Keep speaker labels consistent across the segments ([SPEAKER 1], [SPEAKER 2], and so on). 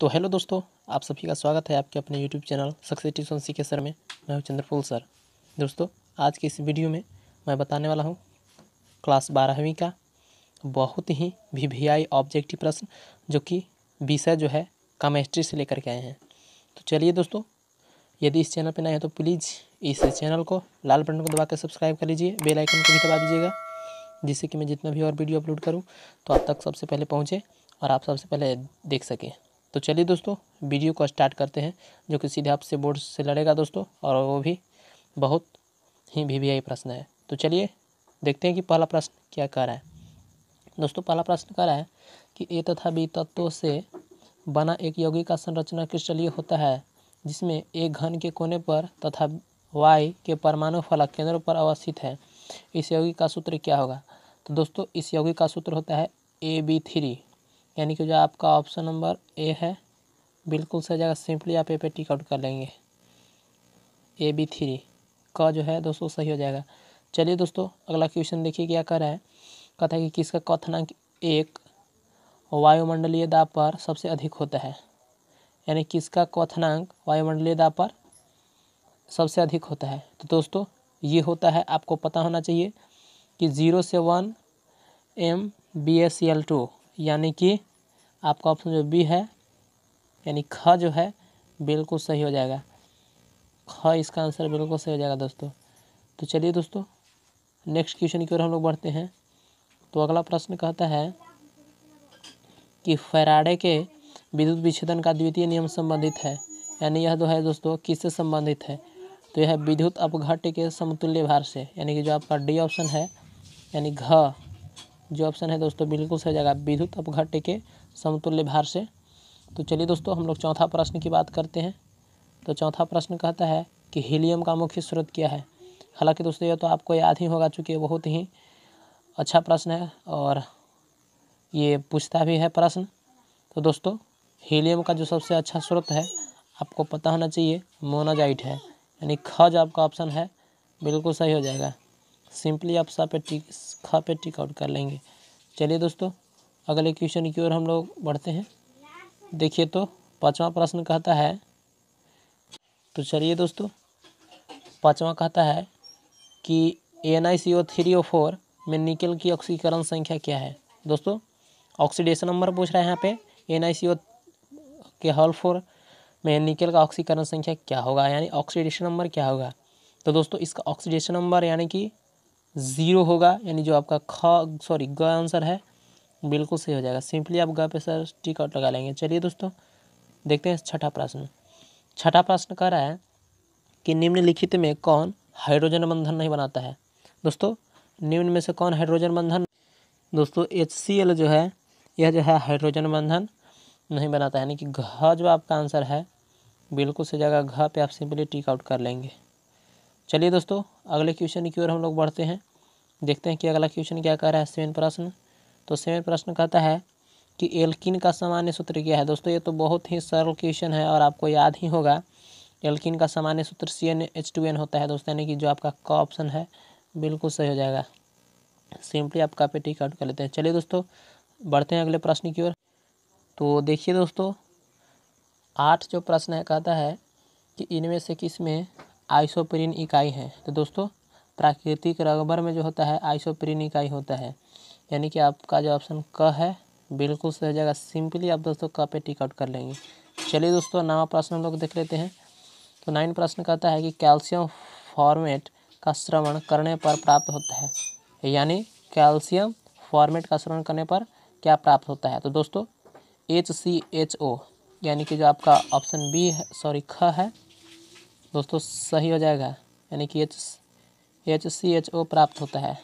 [SPEAKER 1] तो हेलो दोस्तों आप सभी का स्वागत है आपके अपने YouTube channel success tuition C K sir में मैं हूँ चंद्रफुल सर दोस्तों आज के इस वीडियो में मैं बताने वाला हूँ क्लास बारहवीं का बहुत ही वी वी आई ऑब्जेक्टिव प्रश्न जो कि विषय जो है केमिस्ट्री से लेकर के आए हैं तो चलिए दोस्तों यदि इस चैनल पर नए हैं तो प्लीज़ इस चैनल को लाल बटन को दबा कर सब्सक्राइब कर लीजिए बेल आइकन को भी दबा दीजिएगा जिससे कि मैं जितना भी और वीडियो अपलोड करूँ तो आप तक सबसे पहले पहुँचे और आप सबसे पहले देख सकें तो चलिए दोस्तों वीडियो को स्टार्ट करते हैं जो कि सीधे आपसे बोर्ड से लड़ेगा दोस्तों और वो भी बहुत ही भी भी प्रश्न है तो चलिए देखते हैं कि पहला प्रश्न क्या कह रहा है दोस्तों पहला प्रश्न कह रहा है कि ए तथा बी तत्वों से बना एक यौगिक का संरचना क्रिस्टलीय होता है जिसमें एक घन के कोने पर तथा वाई के परमाणु फलक केंद्र पर अवस्थित है इस यौगिक का सूत्र क्या होगा तो दोस्तों इस यौगिक का सूत्र होता है ए बी थ्री यानी कि जो आपका ऑप्शन नंबर ए है बिल्कुल सही जाएगा सिंपली आप ए पे टिक आउट कर लेंगे ए बी थ्री का जो है दोस्तों सही हो जाएगा चलिए दोस्तों अगला क्वेश्चन देखिए क्या कर रहा है कहता है कि किसका कथनांक एक वायुमंडलीय दाब पर सबसे अधिक होता है यानी किसका कथनांक वायुमंडलीय दाब पर सबसे अधिक होता है तो दोस्तों ये होता है आपको पता होना चाहिए कि ज़ीरो से one M B S C L two यानी कि आपका ऑप्शन जो बी है यानी ख जो है बिल्कुल सही हो जाएगा ख इसका आंसर बिल्कुल सही हो जाएगा दोस्तों तो चलिए दोस्तों नेक्स्ट क्वेश्चन की ओर हम लोग बढ़ते हैं तो अगला प्रश्न कहता है कि फैराडे के विद्युत विच्छेदन का द्वितीय नियम संबंधित है यानी यह जो है दोस्तों किससे संबंधित है तो यह विद्युत अपघट के समतुल्य भार से यानी कि जो आपका डी ऑप्शन है यानी घ जो ऑप्शन है दोस्तों बिल्कुल सही जगह विद्युत अपघट के समतुल्य भार से तो चलिए दोस्तों हम लोग चौथा प्रश्न की बात करते हैं तो चौथा प्रश्न कहता है कि हीलियम का मुख्य स्रोत क्या है हालांकि दोस्तों यह तो आपको याद ही होगा चूँकि बहुत ही अच्छा प्रश्न है और ये पूछता भी है प्रश्न तो दोस्तों हीलियम का जो सबसे अच्छा स्रोत है आपको पता होना चाहिए मोनाजाइट है यानी ख जो आपका ऑप्शन है बिल्कुल सही हो जाएगा सिंपली आप सा पे टिक ख पे टिक आउट कर लेंगे चलिए दोस्तों अगले क्वेश्चन की ओर हम लोग बढ़ते हैं देखिए तो पाँचवा प्रश्न कहता है तो चलिए दोस्तों पाँचवा कहता है कि N I C O three O four में निकल की ऑक्सीकरण संख्या क्या है दोस्तों ऑक्सीडेशन नंबर पूछ रहा है यहाँ पे एन आई सी ओ के हॉल फोर में निकल का ऑक्सीकरण संख्या क्या होगा यानी ऑक्सीडेशन नंबर क्या होगा तो दोस्तों इसका ऑक्सीडेशन नंबर यानी कि ज़ीरो होगा यानी जो आपका ख सॉरी ग आंसर है बिल्कुल सही हो जाएगा सिंपली आप गा पे सर टिक आउट लगा लेंगे चलिए दोस्तों देखते हैं छठा प्रश्न छठा प्रश्न कह रहा है कि निम्नलिखित में कौन हाइड्रोजन बंधन नहीं बनाता है दोस्तों निम्न में से कौन हाइड्रोजन बंधन दोस्तों एच जो है यह जो है हाइड्रोजन बंधन नहीं बनाता है यानी कि घ जो आपका आंसर है बिल्कुल सही जगह घ पे आप सिंपली टिक आउट कर लेंगे चलिए दोस्तों अगले क्वेश्चन की ओर हम लोग बढ़ते हैं देखते हैं कि अगला क्वेश्चन क्या कह रहा है सेवन प्रश्न तो सेवन प्रश्न कहता है कि एल्किन का सामान्य सूत्र क्या है दोस्तों ये तो बहुत ही सरल क्वेश्चन है और आपको याद ही होगा एल्किन का सामान्य सूत्र C n H two n होता है दोस्तों यानी कि जो आपका क ऑप्शन है बिल्कुल सही हो जाएगा सिंपली आप कापी टिक आउट कर लेते हैं चलिए दोस्तों बढ़ते हैं अगले प्रश्न की ओर तो देखिए दोस्तों आठ जो प्रश्न है कहता है कि इनमें से किस में आइसोप्रीन इकाई है तो दोस्तों प्राकृतिक रबर में जो होता है आइसोप्रीन इकाई होता है यानी कि आपका जो ऑप्शन क है बिल्कुल सही हो जाएगा सिंपली आप दोस्तों क पे टिक आउट कर लेंगे चलिए दोस्तों नवा प्रश्न हम लोग देख लेते हैं तो नाइन प्रश्न कहता है कि कैल्शियम फॉर्मेट का श्रवण करने पर प्राप्त होता है यानी कैल्शियम फॉर्मेट का श्रवण करने पर क्या प्राप्त होता है तो दोस्तों एच सी एच ओ यानी कि जो आपका ऑप्शन बी है सॉरी ख है दोस्तों सही हो जाएगा यानी कि H H C H O प्राप्त होता है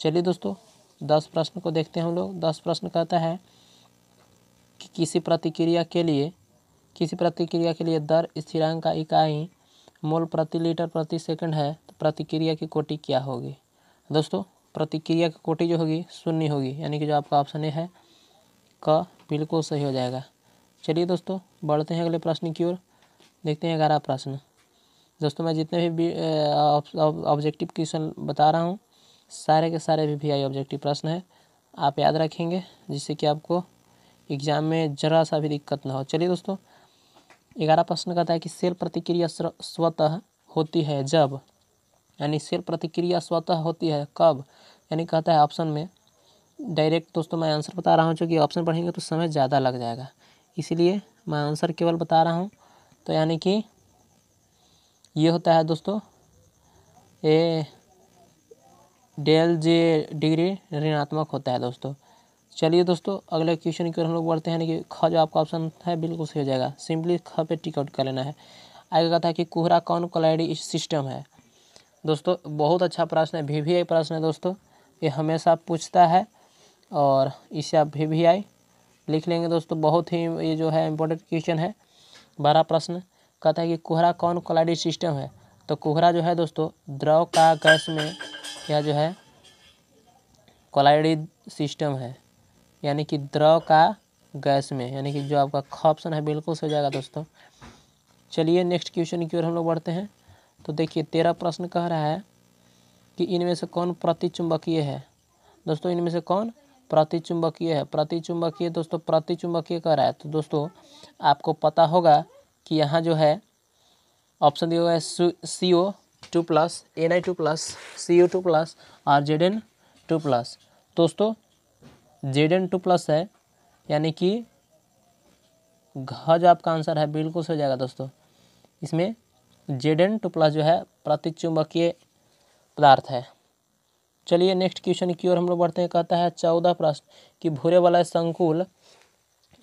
[SPEAKER 1] चलिए दोस्तों दस प्रश्न को देखते हैं हम लोग दस प्रश्न कहता है कि किसी प्रतिक्रिया के लिए किसी प्रतिक्रिया के लिए दर स्थिरांक का इकाई मोल प्रति लीटर प्रति सेकंड है तो प्रतिक्रिया की कोटि क्या होगी दोस्तों प्रतिक्रिया की कोटि जो होगी शून्य होगी यानी कि जो आपका ऑप्शन ए है क बिल्कुल सही हो जाएगा चलिए दोस्तों बढ़ते हैं अगले प्रश्न की ओर देखते हैं ग्यारह प्रश्न दोस्तों मैं जितने भी ऑब्जेक्टिव क्वेश्चन बता रहा हूँ सारे के सारे वी वी ऑब्जेक्टिव प्रश्न है आप याद रखेंगे जिससे कि आपको एग्जाम में जरा सा भी दिक्कत ना हो चलिए दोस्तों ग्यारह प्रश्न कहता है कि सेल प्रतिक्रिया स्वतः होती है जब यानी सेल प्रतिक्रिया स्वतः होती है कब यानी कहता है ऑप्शन में डायरेक्ट दोस्तों मैं आंसर बता रहा हूँ चूँकि ऑप्शन पढ़ेंगे तो समय ज़्यादा लग जाएगा इसीलिए मैं आंसर केवल बता रहा हूँ तो यानी कि ये होता है दोस्तों ए डेल जे डिग्री ऋणात्मक होता है दोस्तों चलिए दोस्तों अगले क्वेश्चन की ओर हम लोग बढ़ते हैं कि ख जो आपका ऑप्शन है बिल्कुल सही हो जाएगा सिंपली ख पे टिकट कर लेना है आगे कहता है कि कोहरा कौन कलाइडी सिस्टम है दोस्तों बहुत अच्छा प्रश्न है वी वी आई प्रश्न है दोस्तों ये हमेशा पूछता है और इसे आप वी वी आई लिख लेंगे दोस्तों बहुत ही ये जो है इम्पोर्टेंट क्वेश्चन है बारह प्रश्न कहता है कि कोहरा कौन कलाइडी सिस्टम है तो कोहरा जो है दोस्तों द्रव का गैस में यह जो है कोलाइड सिस्टम है यानी कि द्रव का गैस में यानी कि जो आपका ख है बिल्कुल सही जाएगा दोस्तों चलिए नेक्स्ट क्वेश्चन की ओर हम लोग बढ़ते हैं तो देखिए तेरा प्रश्न कह रहा है कि इनमें से कौन प्रतिचुंबकीय है दोस्तों इनमें से कौन प्रतिचुंबकीय है प्रतिचुंबकीय दोस्तों प्रतिचुंबकीय कह रहा है तो दोस्तों आपको पता होगा कि यहाँ जो है ऑप्शन दिया हुआ है C O two plus N I two plus C U two plus और जेड एन टू प्लस दोस्तों जेड एन टू प्लस है यानी कि घज आपका आंसर है बिल्कुल सही जाएगा दोस्तों इसमें जेड एन टू प्लस जो है प्रतिचुंबकीय पदार्थ है चलिए नेक्स्ट क्वेश्चन की ओर हम लोग बढ़ते हैं कहता है चौदह प्रश्न कि भूरे वाला संकुल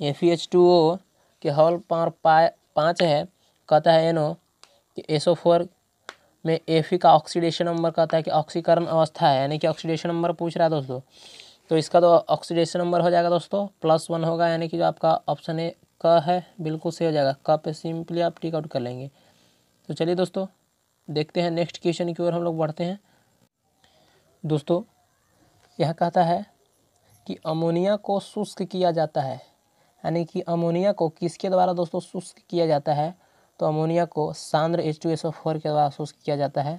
[SPEAKER 1] एफ एच टू ओ के हॉल पार पाँच है कहता है एन ओ कि एसओ फोर में एफ e का ऑक्सीडेशन नंबर कहता है कि ऑक्सीकरण अवस्था है यानी कि ऑक्सीडेशन नंबर पूछ रहा है दोस्तों तो इसका तो ऑक्सीडेशन नंबर हो जाएगा दोस्तों प्लस वन होगा यानी कि जो आपका ऑप्शन ए क है बिल्कुल सही हो जाएगा क पे सिंपली आप टिक आउट कर लेंगे तो चलिए दोस्तों देखते हैं नेक्स्ट क्वेश्चन की ओर हम लोग बढ़ते हैं दोस्तों यह कहता है कि अमोनिया को शुष्क किया जाता है यानी कि अमोनिया को किसके द्वारा दोस्तों शुष्क किया जाता है तो अमोनिया को सांद्र H two S O four के द्वारा अवशोष किया जाता है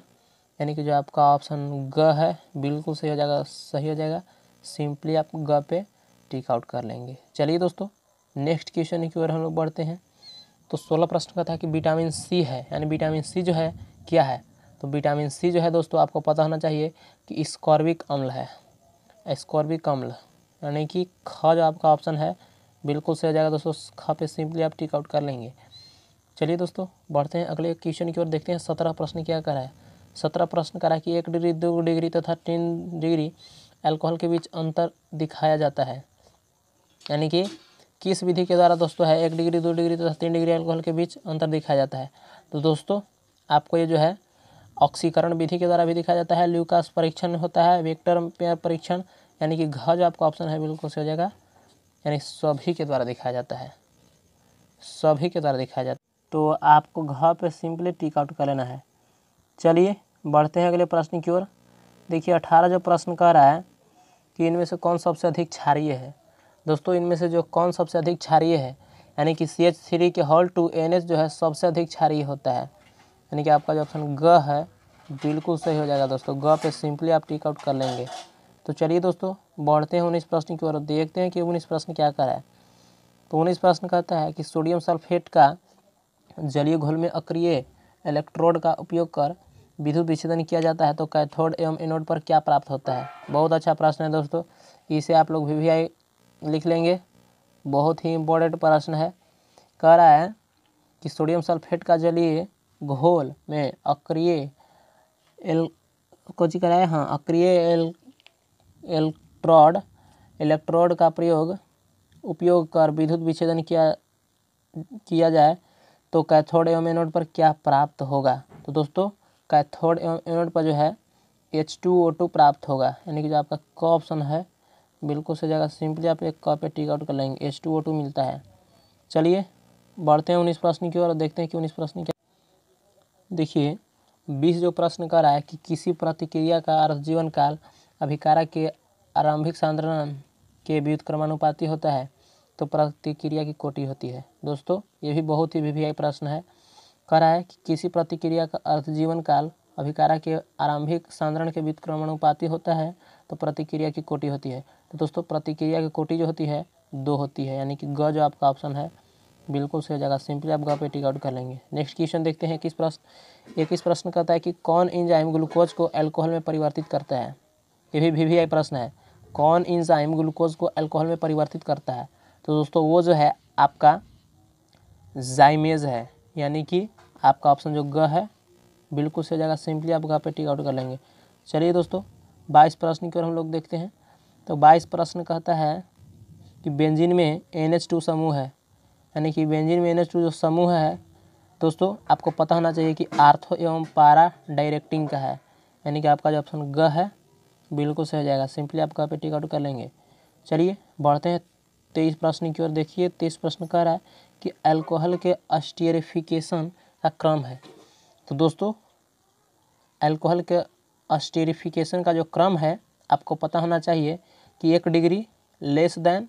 [SPEAKER 1] यानी कि जो आपका ऑप्शन ग है बिल्कुल सही हो जाएगा सही हो जाएगा सिंपली आप ग पे टिक आउट कर लेंगे चलिए दोस्तों नेक्स्ट क्वेश्चन की ओर हम लोग बढ़ते हैं तो सोलह प्रश्न का था कि विटामिन सी है यानी विटामिन सी जो है क्या है तो विटामिन सी जो है दोस्तों आपको पता होना चाहिए कि स्कॉर्बिक अम्ल है स्कॉर्बिक अम्ल यानी कि ख जो आपका ऑप्शन है बिल्कुल सही हो जाएगा दोस्तों ख पे सिंपली आप टिक आउट कर लेंगे चलिए दोस्तों बढ़ते हैं अगले क्वेश्चन की ओर देखते हैं सत्रह प्रश्न क्या करा है सत्रह प्रश्न करा कि एक डिग्री दो डिग्री तथा तो तीन डिग्री अल्कोहल के बीच अंतर दिखाया जाता है यानी कि किस विधि के द्वारा दोस्तों है एक डिग्री दो डिग्री तथा तो तीन डिग्री अल्कोहल के बीच अंतर दिखाया जाता है तो दोस्तों आपको ये जो है ऑक्सीकरण विधि के द्वारा भी दिखाया जाता है ल्यूकास परीक्षण होता है वेक्टर पेयर परीक्षण यानी कि घ जो आपका ऑप्शन है बिल्कुल सही हो जाएगा यानी सभी के द्वारा दिखाया जाता है सभी के द्वारा दिखाया जाता है तो आपको घर पे सिंपली टिक आउट कर लेना है चलिए बढ़ते हैं अगले प्रश्न की ओर देखिए अठारह जो प्रश्न कह रहा है कि इनमें से कौन सबसे अधिक क्षारिय है दोस्तों इनमें से जो कौन सबसे अधिक क्षारिय है यानी कि सी एच थ्री के हॉल टू एन एच जो है सबसे अधिक क्षारिय होता है यानी कि आपका जो ऑप्शन ग है बिल्कुल सही हो जाएगा दोस्तों ग पे सिंपली आप टिक आउट कर लेंगे तो चलिए दोस्तों बढ़ते हैं उन्नीस प्रश्न की ओर देखते हैं कि उन्नीस प्रश्न क्या करा है तो उन्नीस प्रश्न कहता है कि सोडियम सल्फेट का जलीय घोल में अक्रिय इलेक्ट्रोड का उपयोग कर विद्युत विच्छेदन किया जाता है तो कैथोड एवं एनोड पर क्या प्राप्त होता है बहुत अच्छा प्रश्न है दोस्तों इसे आप लोग वी लिख लेंगे बहुत ही इम्पोर्टेंट प्रश्न है कह रहा है कि सोडियम सल्फेट का जलीय घोल में अक्रिय एल को जी कराए हाँ अक्रिय एल इलेक्ट्रोड इलेक्ट्रोड का प्रयोग उपयोग कर विद्युत विच्छेदन किया किया जाए तो कैथोड एवं एनोड पर क्या प्राप्त होगा तो दोस्तों कैथोड एवं एनोड पर जो है एच टू ओ टू प्राप्त होगा यानी कि जो आपका क ऑप्शन है बिल्कुल सही जगह सिंपली आप एक क टिक आउट कर लेंगे एच टू ओ टू मिलता है चलिए बढ़ते हैं उन्नीस प्रश्न की ओर देखते हैं कि उन्नीस प्रश्न क्या देखिए बीस जो प्रश्न कर रहा है कि किसी प्रतिक्रिया का अर्थ जीवन काल अभिकारक के आरंभिक सांद्रण के व्युत क्रमानुपाती होता है तो प्रतिक्रिया की कोटि होती है दोस्तों ये भी बहुत ही वी प्रश्न है कह रहा है कि किसी प्रतिक्रिया का अर्थ जीवन काल अभिकारा के आरंभिक सांद्रण के बीच होता है तो प्रतिक्रिया की कोटि होती है तो दोस्तों प्रतिक्रिया की कोटि जो होती है दो होती है यानी कि ग जो आपका ऑप्शन है बिल्कुल सही जगह सिंपली आप गे पे कर लेंगे नेक्स्ट क्वेश्चन देखते हैं किस प्रश्न एक इस प्रश्न कहता है कि कौन इंजाइम ग्लूकोज को एल्कोहल में परिवर्तित करता है ये भी वी प्रश्न है कौन इंजाइम ग्लूकोज को एल्कोहल में परिवर्तित करता है तो दोस्तों वो जो है आपका जाइमेज है यानी कि आपका ऑप्शन जो ग है बिल्कुल सही जाएगा सिंपली आप घर पे टिक आउट कर लेंगे चलिए दोस्तों बाईस प्रश्न की ओर हम लोग देखते हैं तो बाईस प्रश्न कहता है कि बेंजिन में एन एच टू समूह है यानी कि बेंजिन में एन एच टू जो समूह है दोस्तों आपको पता होना चाहिए कि आर्थो एवं पारा डायरेक्टिंग का है यानी कि आपका जो ऑप्शन ग है बिल्कुल सही हो जाएगा सिंपली आप कहाँ पे टिकट कर लेंगे चलिए बढ़ते हैं तेईस प्रश्न की ओर देखिए तेईस प्रश्न कह रहा है कि अल्कोहल के अस्टेरिफिकेशन का क्रम है तो दोस्तों अल्कोहल के अस्टेरिफिकेशन का जो क्रम है आपको पता होना चाहिए कि एक डिग्री लेस देन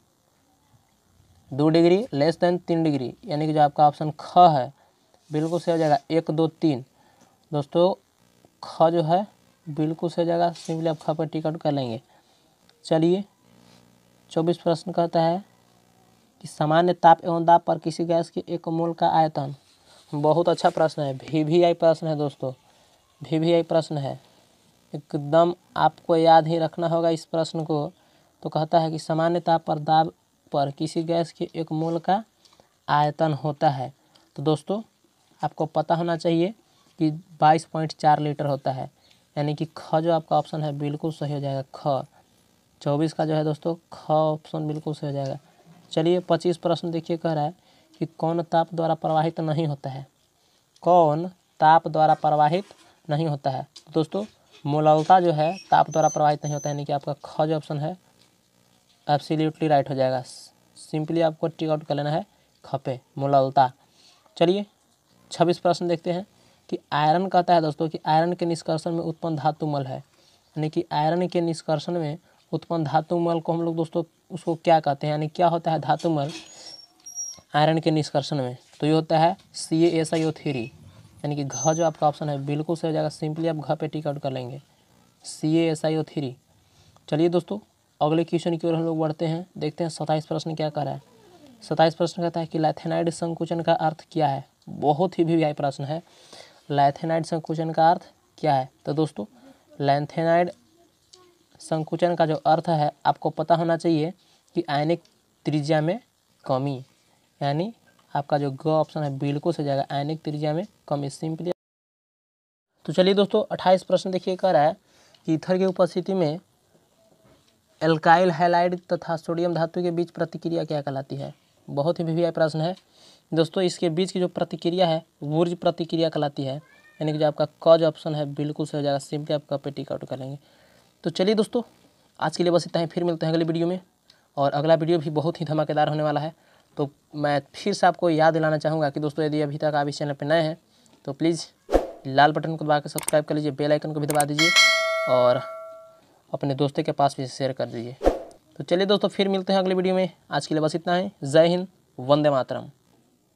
[SPEAKER 1] दो डिग्री लेस देन तीन डिग्री यानी कि जो आपका ऑप्शन ख है बिल्कुल सही हो जाएगा एक दो तीन दोस्तों ख जो है बिल्कुल सही हो जाएगा सिंपली आप ख पर टिकट कर लेंगे चलिए चौबीस प्रश्न कहता है कि सामान्य ताप एवं दाब पर किसी गैस के एक मोल का आयतन बहुत अच्छा प्रश्न है भी भी आई प्रश्न है दोस्तों भी भी आई प्रश्न है एकदम आपको याद ही रखना होगा इस प्रश्न को तो कहता है कि सामान्य ताप पर दाब पर किसी गैस के एक मोल का आयतन होता है तो दोस्तों आपको पता होना चाहिए कि बाईस पॉइंट चार लीटर होता है यानी कि ख जो आपका ऑप्शन है बिल्कुल सही हो जाएगा ख चौबीस का जो है दोस्तों ख ऑप्शन बिल्कुल सही हो जाएगा चलिए पच्चीस प्रश्न देखिए कह रहा है कि कौन ताप द्वारा प्रवाहित नहीं होता है कौन ताप द्वारा प्रवाहित नहीं होता है तो दोस्तों मोललता जो है ताप द्वारा प्रवाहित नहीं होता है यानी कि आपका ख जो ऑप्शन है एब्सिल्यूटली राइट हो जाएगा सिंपली आपको टिक आउट कर लेना है खपे मोललता चलिए छब्बीस प्रश्न देखते हैं कि आयरन कहता है दोस्तों कि आयरन के निष्कर्षण में उत्पन्न धातु मल है यानी कि आयरन के निष्कर्षण में उत्पन्न धातु मल को हम लोग दोस्तों उसको क्या कहते हैं यानी क्या होता है धातुमल आयरन के निष्कर्षण में तो ये होता है C S I O three यानी कि घ जो आपका ऑप्शन है बिल्कुल सही हो जाएगा सिंपली आप घर पे टिक आउट कर लेंगे C S I O three चलिए दोस्तों अगले क्वेश्चन की ओर हम लोग बढ़ते हैं देखते हैं सताइस प्रश्न क्या कर रहा है सताइस प्रश्न कहता है कि लैथेनाइड संकुचन का अर्थ क्या है बहुत ही भी प्रश्न है लैथेनाइड संकुचन का अर्थ क्या है तो दोस्तों लैंथेनाइड संकुचन का जो अर्थ है आपको पता होना चाहिए कि आयनिक त्रिज्या में कमी यानी आपका जो ग ऑप्शन है बिल्कुल सही जाएगा आयनिक त्रिज्या में कमी सिंपली तो चलिए दोस्तों अट्ठाईस प्रश्न देखिए कह रहा है कि इथर की उपस्थिति में एल्काइल हैलाइड तथा सोडियम धातु के बीच प्रतिक्रिया क्या कहलाती है बहुत ही भी प्रश्न है दोस्तों इसके बीच की जो प्रतिक्रिया है ऊर्ज प्रतिक्रिया कहलाती है यानी कि जो आपका जो ऑप्शन है बिल्कुल सही हो जाएगा सिंपली आप कॉपी टिकट कर लेंगे तो चलिए दोस्तों आज के लिए बस इतना ही फिर मिलते हैं अगले वीडियो में और अगला वीडियो भी बहुत ही धमाकेदार होने वाला है तो मैं फिर से आपको याद दिलाना चाहूँगा कि दोस्तों यदि अभी तक आप इस चैनल पर नए हैं तो प्लीज़ लाल बटन को दबा सब्सक्राइब कर लीजिए बेल आइकन को भी दबा दीजिए और अपने दोस्तों के पास भी शेयर कर दीजिए तो चलिए दोस्तों फिर मिलते हैं अगले वीडियो में आज के लिए बस इतना है जय हिंद वंदे मातरम